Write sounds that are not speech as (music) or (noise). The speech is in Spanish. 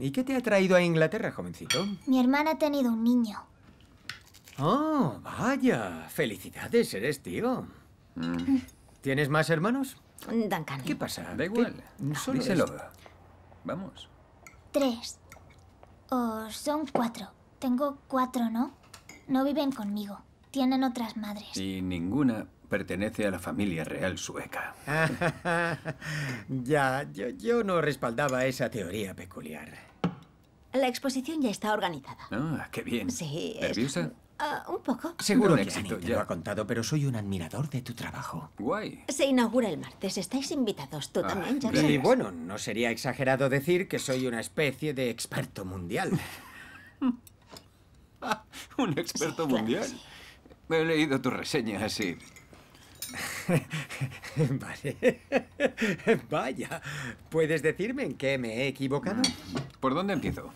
¿Y qué te ha traído a Inglaterra, jovencito? Mi hermana ha tenido un niño. Oh, vaya. Felicidades, eres tío. Mm. ¿Tienes más hermanos? Mm, Duncan. ¿Qué pasa? Da igual. Solo Vamos. Tres. O son cuatro. Tengo cuatro, ¿no? No viven conmigo. Tienen otras madres. Y ninguna pertenece a la familia real sueca. (laughs) ya, yo no respaldaba esa teoría peculiar. La exposición ya está organizada. Ah, qué bien. Sí. ¿Nerviosa? Ah, un poco. Seguro que lo ha contado, pero soy un admirador de tu trabajo. Guay. Se inaugura el martes. Estáis invitados. Tú ah, también, ya Y bueno, no sería exagerado decir que soy una especie de experto mundial. (laughs) ¿Un experto mundial? He leído tu reseña, así... (laughs) vale. (laughs) Vaya, ¿puedes decirme en qué me he equivocado? ¿Por dónde empiezo?